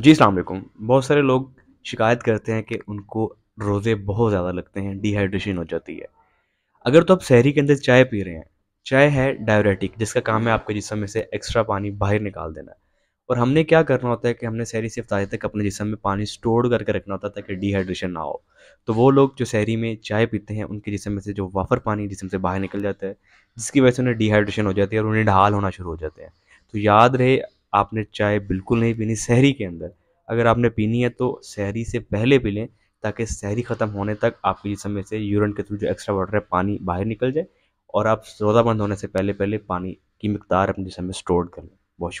जी अलकुम बहुत सारे लोग शिकायत करते हैं कि उनको रोज़े बहुत ज़्यादा लगते हैं डिहाइड्रेशन हो जाती है अगर तो आप शहरी के अंदर चाय पी रहे हैं चाय है डायोरेटिक जिसका काम है आपके जिसम में से एक्स्ट्रा पानी बाहर निकाल देना और हमने क्या करना होता है कि हमने शहरी से अफ्तारी तक अपने जिसम में पानी स्टोर करके रखना होता है ताकि डिहाइड्रेशन ना हो तो वो लोग जो शहरी में चाय पीते हैं उनके जिसम में से जो वाफर पानी जिसम से बाहर निकल जाता है जिसकी वजह से उन्हें डिहाइड्रेशन हो जाती है और उन्हें ढाल होना शुरू हो जाते हैं तो याद रहे आपने चाय बिल्कुल नहीं पीनी शहरी के अंदर अगर आपने पीनी है तो शहरी से पहले पी लें ताकि शहरी ख़त्म होने तक आपके जिस समय से यूरन के थ्रू जो एक्स्ट्रा वाटर है पानी बाहर निकल जाए और आप सौदा बंद होने से पहले पहले पानी की मकदार अपने जिस समय स्टोर कर लें बहुत शुक्रिया